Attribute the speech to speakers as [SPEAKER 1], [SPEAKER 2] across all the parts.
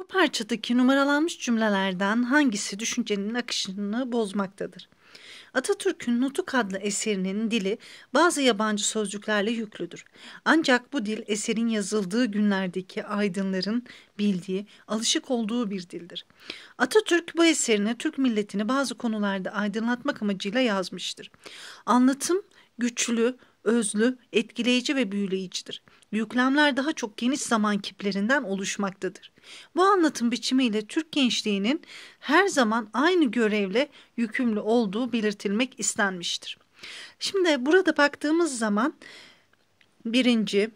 [SPEAKER 1] Bu parçadaki numaralanmış cümlelerden hangisi düşüncenin akışını bozmaktadır? Atatürk'ün Nutuk adlı eserinin dili bazı yabancı sözcüklerle yüklüdür. Ancak bu dil eserin yazıldığı günlerdeki aydınların bildiği, alışık olduğu bir dildir. Atatürk bu eserini Türk milletini bazı konularda aydınlatmak amacıyla yazmıştır. Anlatım güçlü, özlü, etkileyici ve büyüleyicidir. Yüklemler daha çok geniş zaman kiplerinden oluşmaktadır. Bu anlatım biçimiyle Türk gençliğinin her zaman aynı görevle yükümlü olduğu belirtilmek istenmiştir. Şimdi burada baktığımız zaman birinci,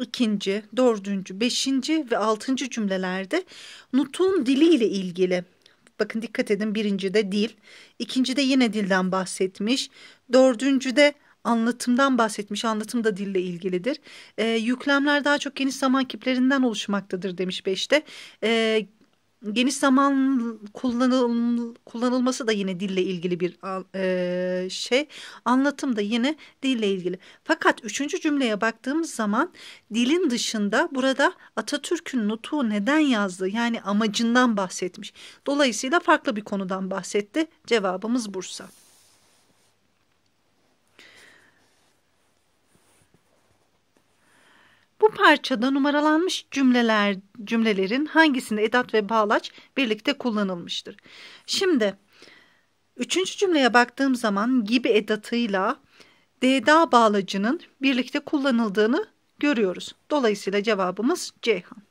[SPEAKER 1] ikinci, dördüncü, beşinci ve altıncı cümlelerde nutun diliyle ilgili Bakın dikkat edin birinci de dil, ikinci de yine dilden bahsetmiş, dördüncü de anlatımdan bahsetmiş. Anlatım da dille ilgilidir. E, yüklemler daha çok geniş zaman kiplerinden oluşmaktadır demiş Beş'te. E, geniş zaman kullanıl, kullanılması da yine dille ilgili bir e, şey. Anlatım da yine dille ilgili. Fakat üçüncü cümleye baktığımız zaman dilin dışında burada Atatürk'ün notu neden yazdı yani amacından bahsetmiş. Dolayısıyla farklı bir konudan bahsetti. Cevabımız Bursa. Bu parçada numaralanmış cümleler cümlelerin hangisinde edat ve bağlaç birlikte kullanılmıştır? Şimdi üçüncü cümleye baktığım zaman gibi edatıyla deda bağlacının birlikte kullanıldığını görüyoruz. Dolayısıyla cevabımız Ceyhan.